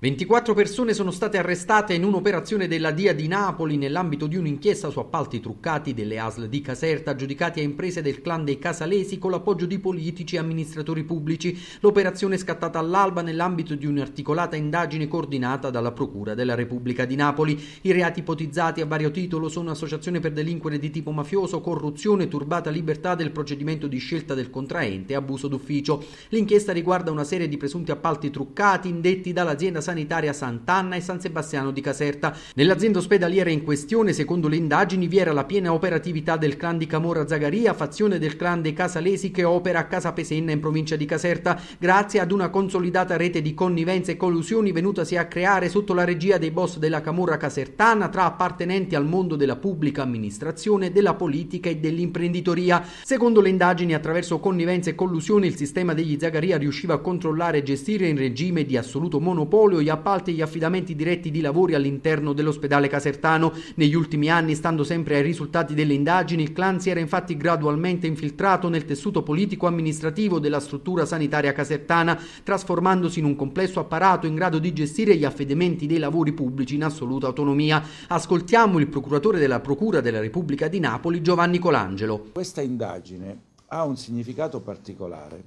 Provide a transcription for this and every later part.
24 persone sono state arrestate in un'operazione della DIA di Napoli nell'ambito di un'inchiesta su appalti truccati delle ASL di Caserta giudicati a imprese del clan dei Casalesi con l'appoggio di politici e amministratori pubblici. L'operazione è scattata all'alba nell'ambito di un'articolata indagine coordinata dalla Procura della Repubblica di Napoli. I reati ipotizzati a vario titolo sono associazione per delinquere di tipo mafioso, corruzione, turbata libertà del procedimento di scelta del contraente e abuso d'ufficio. L'inchiesta riguarda una serie di presunti appalti truccati indetti dall'azienda sanitaria Sant'Anna e San Sebastiano di Caserta. Nell'azienda ospedaliera in questione, secondo le indagini, vi era la piena operatività del clan di Camorra Zagaria, fazione del clan dei Casalesi che opera a Casa Pesenna in provincia di Caserta, grazie ad una consolidata rete di connivenze e collusioni venutasi a creare sotto la regia dei boss della Camorra Casertana tra appartenenti al mondo della pubblica amministrazione, della politica e dell'imprenditoria. Secondo le indagini, attraverso connivenze e collusioni, il sistema degli Zagaria riusciva a controllare e gestire in regime di assoluto monopolio monopolio gli appalti e gli affidamenti diretti di lavori all'interno dell'ospedale casertano. Negli ultimi anni, stando sempre ai risultati delle indagini, il clan si era infatti gradualmente infiltrato nel tessuto politico-amministrativo della struttura sanitaria casertana, trasformandosi in un complesso apparato in grado di gestire gli affidamenti dei lavori pubblici in assoluta autonomia. Ascoltiamo il procuratore della Procura della Repubblica di Napoli, Giovanni Colangelo. Questa indagine ha un significato particolare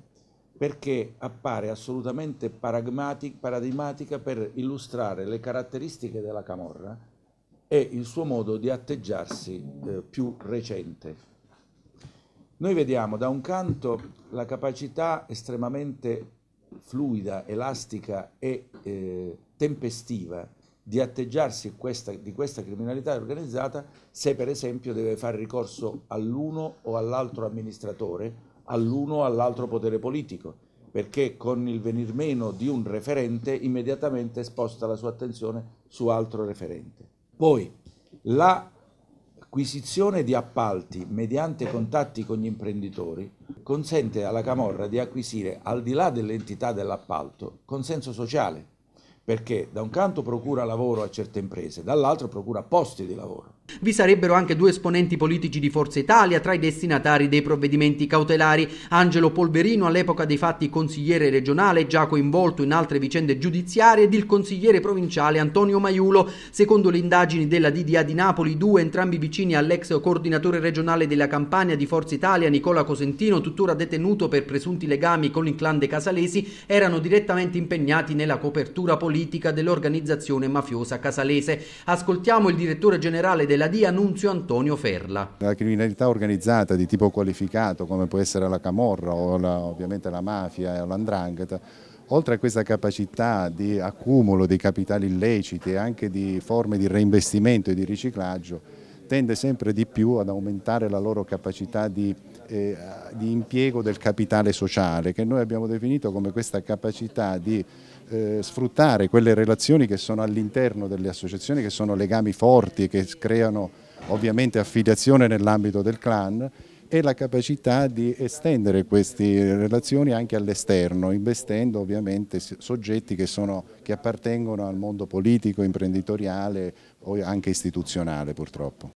perché appare assolutamente paradigmatica per illustrare le caratteristiche della Camorra e il suo modo di atteggiarsi eh, più recente. Noi vediamo da un canto la capacità estremamente fluida, elastica e eh, tempestiva di atteggiarsi questa, di questa criminalità organizzata se per esempio deve fare ricorso all'uno o all'altro amministratore all'uno o all'altro potere politico, perché con il venir meno di un referente immediatamente sposta la sua attenzione su altro referente. Poi l'acquisizione di appalti mediante contatti con gli imprenditori consente alla Camorra di acquisire, al di là dell'entità dell'appalto, consenso sociale, perché da un canto procura lavoro a certe imprese, dall'altro procura posti di lavoro. Vi sarebbero anche due esponenti politici di Forza Italia tra i destinatari dei provvedimenti cautelari, Angelo Polverino all'epoca dei fatti consigliere regionale già coinvolto in altre vicende giudiziarie ed il consigliere provinciale Antonio Maiulo. Secondo le indagini della DDA di Napoli, due entrambi vicini all'ex coordinatore regionale della campagna di Forza Italia Nicola Cosentino, tuttora detenuto per presunti legami con il clan De Casalesi, erano direttamente impegnati nella copertura politica dell'organizzazione mafiosa casalese. Ascoltiamo il direttore generale della tutela di Annunzio Antonio Ferla. La criminalità organizzata di tipo qualificato, come può essere la Camorra o la, ovviamente la mafia o l'andrangheta, oltre a questa capacità di accumulo dei capitali illeciti e anche di forme di reinvestimento e di riciclaggio, tende sempre di più ad aumentare la loro capacità di, eh, di impiego del capitale sociale, che noi abbiamo definito come questa capacità di eh, sfruttare quelle relazioni che sono all'interno delle associazioni, che sono legami forti, che creano ovviamente affiliazione nell'ambito del clan, e la capacità di estendere queste relazioni anche all'esterno, investendo ovviamente soggetti che, sono, che appartengono al mondo politico, imprenditoriale o anche istituzionale purtroppo.